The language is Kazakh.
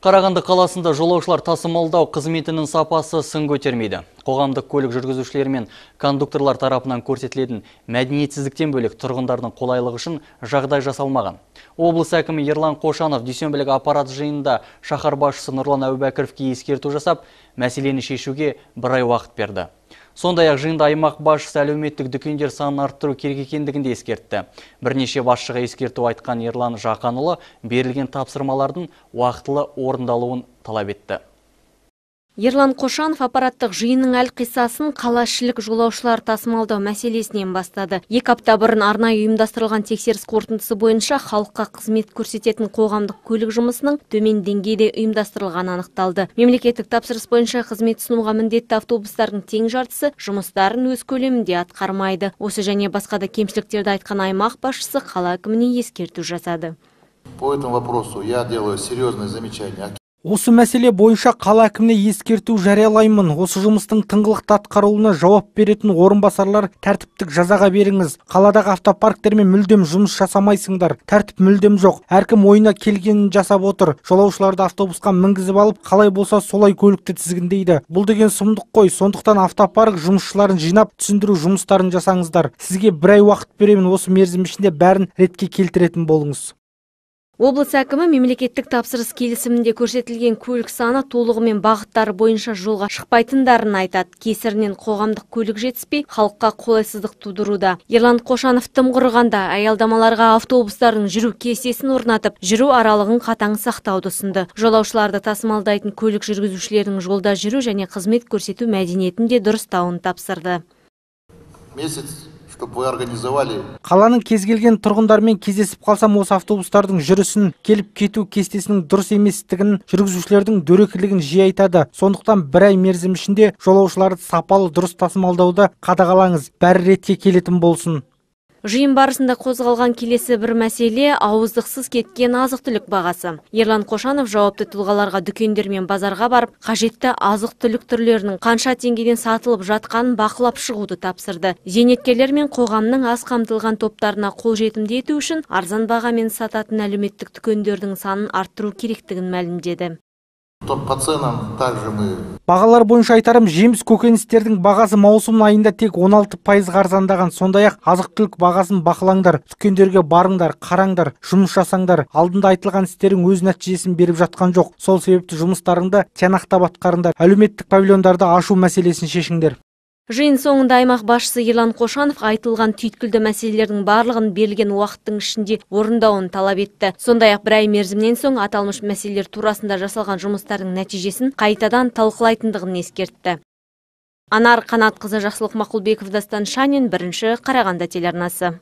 Қарағанды қаласында жолаушылар тасымалдау қызметінің сапасы сын көтермейді. Қоғамдық көлік жүргізушілермен кондукторлар тарапынан көрсетілетін мәдениетсіздіктен бөлек тұрғындардың қолайлығы үшін жағдай жасалмаған. Облыс әкімі Ерлан Қошанов дүйсенбілік аппарат жиынында шаһар башысы Нұрлан Әубәкіровке ескерту жасап, мәселені шешуге бір ай уақыт берді сондай ақ жиында аймақ басшысы әлеуметтік дүкендер санын арттыру керек екендігін ескертті бірнеше басшыға ескерту айтқан ерлан Жақанылы берілген тапсырмалардың уақытылы орындалуын талап етті Ерлан Қошанов аппараттық жиынның әлқисасын қалашылық жолаушылар тасымалдау мәселесінен бастады. Екі апта бұрын арнайы ұйымдастырылған тексеріс қорытындысы бойынша халыққа қызмет көрсететін қоғамдық көлік жұмысының төмен деңгейде ұйымдастырылғаны анықталды. Мемлекеттік тапсырыс бойынша қызмет ұсынуға міндетті автобустардың тең жартысы жұмыстарын өз көлемінде атқармайды. Осы және басқа да кемшіліктерді айтқан аймақ басшысы қала әкіміне ескерту жасады. По этому вопросу я делаю серьезные замечания Осы мәселе бойынша қала әкіміне ескерту жариялаймын. Осы жұмыстың тыңғылықты атқарылуына жауап беретін орынбасарлар тәртіптік жазаға беріңіз. Қаладағы автопарктермен мүлдем жұмыс жасамайсыңдар. Тәртіп мүлдем жоқ. Әркім ойына келгенін жасап отыр. Жолаушыларды автобусқа мінгізіп алып, қалай болса солай көлікті тізгіндейді. Бұл деген сұмдық қой. Сондықтан автопарк жұмысшыларын жинап, түсіндіру жұмыстарын жасаңыздар. Сізге бір ай уақыт беремін. Осы мерзім ішінде бәрін ретке келтіретін болыңыз облыс әкімі мемлекеттік тапсырыс келісімінде көрсетілген көлік саны толығымен бағыттары бойынша жолға шықпайтындарын айтады кесірінен қоғамдық көлік жетіспей халыққа қолайсыздық тудыруда ерлан қошанов тым құрығанда аялдамаларға автобустардың жүру кестесін орнатып жүру аралығын қатаң сақтауды ұсынды жолаушыларды тасымалдайтын көлік жүргізушілерінің жолда жүру және қызмет көрсету мәдениетін де дұрыстауын тапсырды месяц чтобы вы организовали. Қаланың кез келген тұрғындармен кездесіп қалсам осы автобустардың жүрісін, келіп кету кестесінің дұрыс еместігін, жүргізушілердің дөрекілігін жиі айтады. Сондықтан бір ай мерзім ішінде жолаушыларды сапалы дұрыс тасымалдауды қадағалаңыз. Бәрі ретке келетін болсын жиын барысында қозғалған келесі бір мәселе ауыздықсыз кеткен азық түлік бағасы ерлан қошанов жауапты тұлғаларға дүкендер мен базарға барып қажетті азық түлік түрлерінің қанша теңгеден сатылып жатқанын бақылап шығуды тапсырды зейнеткерлер мен қоғамның аз қамтылған топтарына қолжетімді ету үшін арзан бағамен сататын әлеуметтік дүкендердің санын арттыру керектігін мәлімдеді По ценам также мы Бағалар бойынша айтарым жеміс көкөністердің бағасы маусым айында тек 16 пайыз арзандаған сондай ақ азық түлік бағасын бақылаңдар дүкендерге барыңдар қараңдар жұмыс жасаңдар алдында айтылған істерің өз нәтижесін беріп жатқан жоқ сол себепті жұмыстарыңды тиянақтап атқарыңдар әлеуметтік павильондарды ашу мәселесін шешіңдер жиын соңында аймақ басшысы ерлан қошанов айтылған түйткілді мәселелердің барлығын берілген уақыттың ішінде орындауын талап етті сондай ақ бір ай мерзімнен соң аталмыш мәселелер турасында жасалған жұмыстардың нәтижесін қайтадан талқылайтындығын ескертті анар қанатқызы жақсылық мақұлбеков дастан шанин бірінші қарағанды телеарнасы